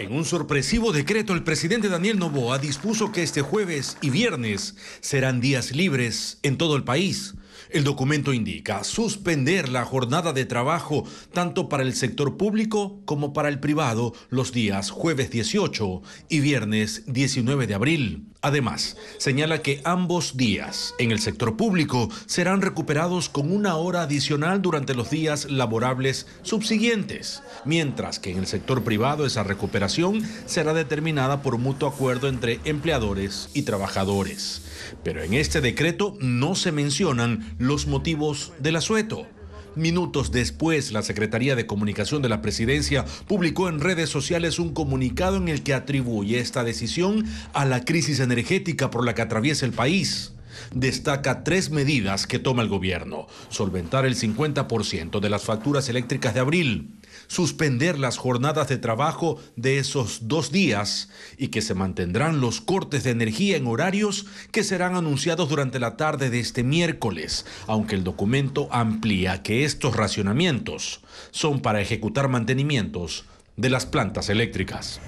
En un sorpresivo decreto, el presidente Daniel Novoa dispuso que este jueves y viernes serán días libres en todo el país. El documento indica suspender la jornada de trabajo tanto para el sector público como para el privado los días jueves 18 y viernes 19 de abril. Además, señala que ambos días en el sector público serán recuperados con una hora adicional durante los días laborables subsiguientes, mientras que en el sector privado esa recuperación será determinada por mutuo acuerdo entre empleadores y trabajadores. Pero en este decreto no se mencionan los motivos del asueto. Minutos después, la Secretaría de Comunicación de la Presidencia publicó en redes sociales un comunicado en el que atribuye esta decisión a la crisis energética por la que atraviesa el país destaca tres medidas que toma el gobierno. Solventar el 50% de las facturas eléctricas de abril, suspender las jornadas de trabajo de esos dos días y que se mantendrán los cortes de energía en horarios que serán anunciados durante la tarde de este miércoles, aunque el documento amplía que estos racionamientos son para ejecutar mantenimientos de las plantas eléctricas.